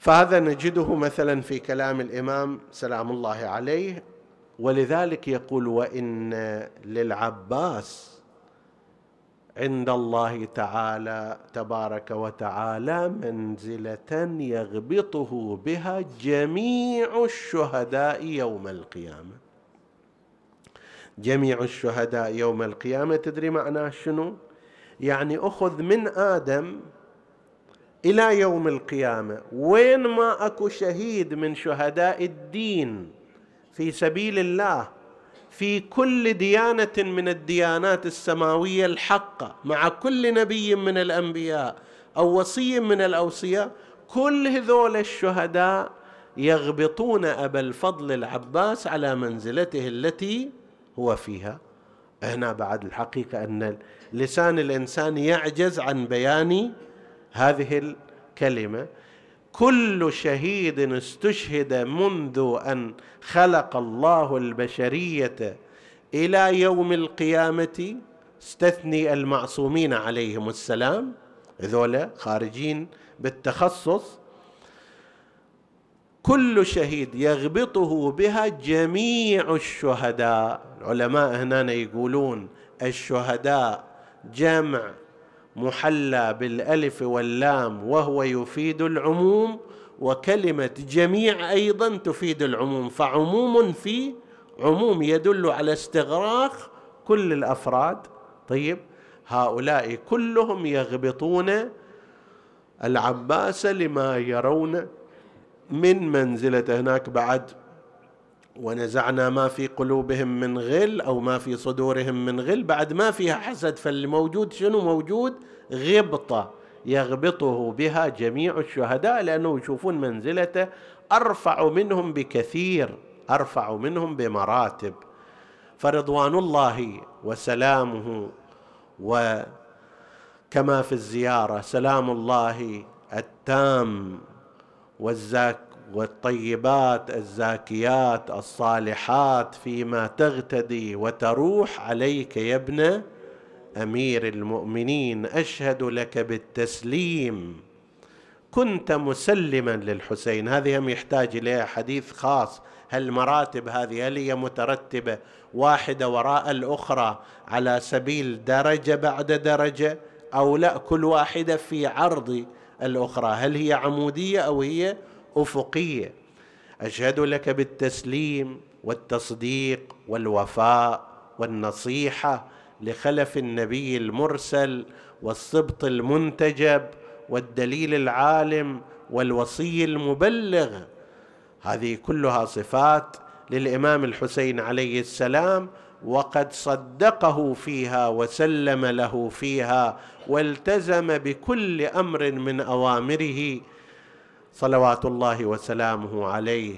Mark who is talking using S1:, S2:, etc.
S1: فهذا نجده مثلا في كلام الامام سلام الله عليه ولذلك يقول وان للعباس عند الله تعالى تبارك وتعالى منزله يغبطه بها جميع الشهداء يوم القيامه جميع الشهداء يوم القيامه تدري معناه شنو يعني اخذ من ادم الى يوم القيامه وين ما اكو شهيد من شهداء الدين في سبيل الله في كل ديانه من الديانات السماويه الحقه مع كل نبي من الانبياء او وصي من الاوصياء كل هذول الشهداء يغبطون ابا الفضل العباس على منزلته التي هو فيها هنا بعد الحقيقه ان لسان الانسان يعجز عن بيان هذه الكلمه كل شهيد استشهد منذ ان خلق الله البشريه الى يوم القيامه استثني المعصومين عليهم السلام ذولا خارجين بالتخصص كل شهيد يغبطه بها جميع الشهداء العلماء هنا يقولون الشهداء جمع محلى بالالف واللام وهو يفيد العموم وكلمه جميع ايضا تفيد العموم فعموم في عموم يدل على استغراق كل الافراد طيب هؤلاء كلهم يغبطون العباس لما يرون من منزلته هناك بعد ونزعنا ما في قلوبهم من غل او ما في صدورهم من غل بعد ما فيها حسد فالموجود شنو موجود غبطه يغبطه بها جميع الشهداء لانه يشوفون منزلته ارفع منهم بكثير ارفع منهم بمراتب فرضوان الله وسلامه وكما في الزياره سلام الله التام والزاك والطيبات الزاكيات الصالحات فيما تغتدي وتروح عليك يا ابن امير المؤمنين اشهد لك بالتسليم كنت مسلما للحسين هذه هم يحتاج اليها حديث خاص هالمراتب هذه هل هي مترتبه واحده وراء الاخرى على سبيل درجه بعد درجه او لا كل واحده في عرض الاخرى هل هي عموديه او هي افقيه اشهد لك بالتسليم والتصديق والوفاء والنصيحه لخلف النبي المرسل والصبط المنتجب والدليل العالم والوصي المبلغ هذه كلها صفات للامام الحسين عليه السلام وقد صدقه فيها وسلم له فيها والتزم بكل امر من اوامره صلوات الله وسلامه عليه